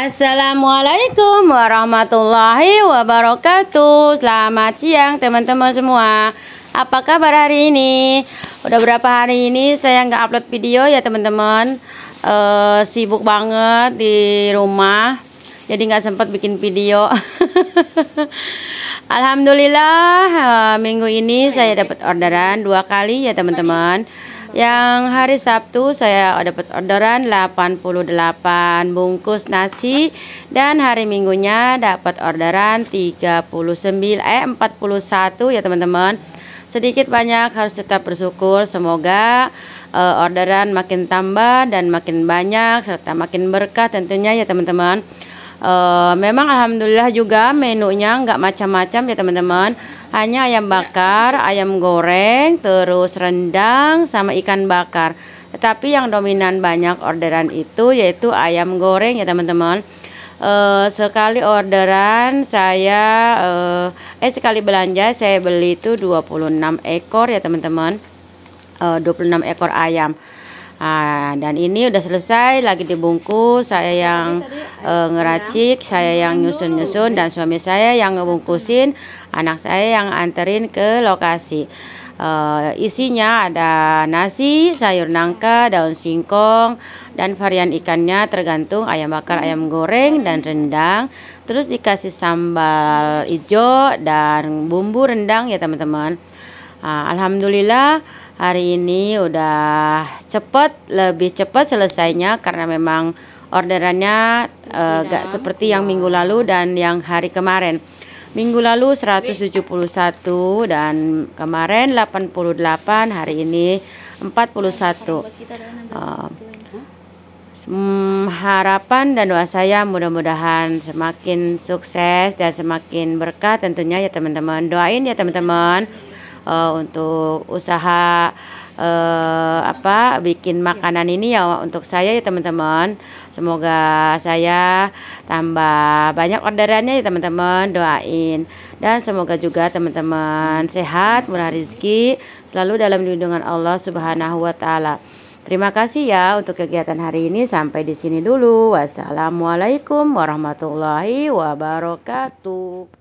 Assalamualaikum warahmatullahi wabarakatuh Selamat siang teman-teman semua Apa kabar hari ini? Udah berapa hari ini saya nggak upload video ya teman-teman e, Sibuk banget di rumah Jadi nggak sempat bikin video Alhamdulillah e, minggu ini saya dapat orderan dua kali ya teman-teman yang hari Sabtu saya dapat orderan 88 bungkus nasi dan hari Minggunya dapat orderan 39 eh 41 ya teman-teman. Sedikit banyak harus tetap bersyukur semoga uh, orderan makin tambah dan makin banyak serta makin berkah tentunya ya teman-teman. Uh, memang alhamdulillah juga menunya nggak macam-macam ya teman-teman. Hanya ayam ya. bakar, ayam goreng, terus rendang sama ikan bakar. Tetapi yang dominan banyak orderan itu yaitu ayam goreng ya teman-teman. Uh, sekali orderan saya uh, eh sekali belanja saya beli itu 26 ekor ya teman-teman. 26 ekor ayam. Nah, dan ini udah selesai lagi dibungkus saya yang uh, ngeracik saya yang nyusun-nyusun dan suami saya yang ngebungkusin anak saya yang anterin ke lokasi uh, isinya ada nasi sayur nangka daun singkong dan varian ikannya tergantung ayam bakar hmm. ayam goreng dan hmm. rendang terus dikasih sambal hijau dan bumbu rendang ya teman-teman Ah, alhamdulillah hari ini udah cepet lebih cepat selesainya karena memang orderannya uh, eh, gak kan? seperti yang iya. minggu lalu dan yang hari kemarin. Minggu lalu 171 dan kemarin 88, hari ini 41. Uh, ah. hmm, harapan dan doa saya mudah-mudahan semakin sukses dan semakin berkah tentunya ya teman-teman. Doain ya teman-teman uh, untuk usaha uh, apa bikin makanan ini ya untuk saya ya teman-teman. Semoga saya tambah banyak orderannya ya teman-teman, doain. Dan semoga juga teman-teman sehat, murah rezeki, selalu dalam lindungan Allah Subhanahu wa taala. Terima kasih ya untuk kegiatan hari ini sampai di sini dulu. Wassalamualaikum warahmatullahi wabarakatuh.